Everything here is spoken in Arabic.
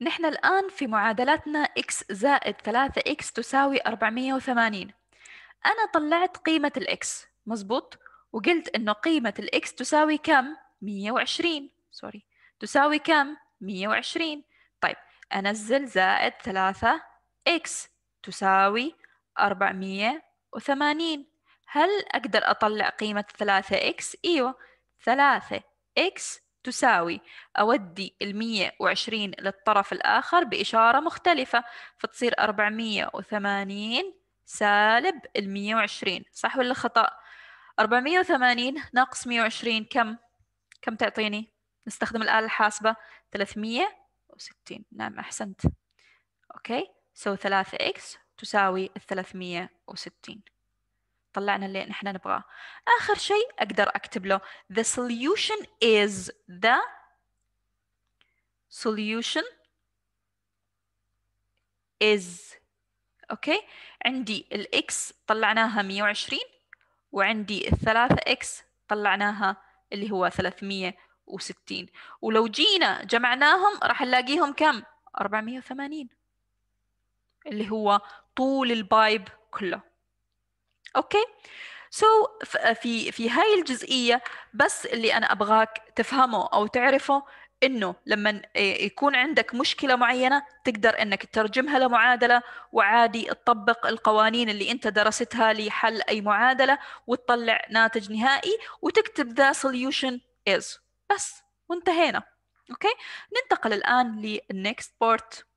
نحن الآن في معادلاتنا x زائد 3x تساوي 480 أنا طلعت قيمة الx مظبوط وقلت إنه قيمة الx تساوي كم؟ 120 سوري تساوي كم؟ 120 طيب أنزل زائد 3x تساوي 480 هل أقدر أطلع قيمة 3x؟ أيوة 3x تساوي أودي المية وعشرين للطرف الآخر بإشارة مختلفة فتصير أربعمية وثمانين سالب المية وعشرين صح ولا خطأ؟ أربعمية وثمانين ناقص مية وعشرين كم؟ كم تعطيني؟ نستخدم الآلة الحاسبة ثلاثمية وستين نعم أحسنت أوكي سو ثلاثة إكس تساوي الثلاثمية وستين طلعنا اللي احنا نبغاه اخر شيء اقدر اكتب له the solution is the solution is اوكي عندي الاكس طلعناها 120 وعندي الثلاثة اكس طلعناها اللي هو 360 ولو جينا جمعناهم راح نلاقيهم كم 480 اللي هو طول البايب كله اوكي سو so, في في هاي الجزئيه بس اللي انا ابغاك تفهمه او تعرفه انه لما إيه، يكون عندك مشكله معينه تقدر انك تترجمها لمعادله وعادي تطبق القوانين اللي انت درستها لحل اي معادله وتطلع ناتج نهائي وتكتب ذا solution is بس وانتهينا اوكي ننتقل الان للنكست بارت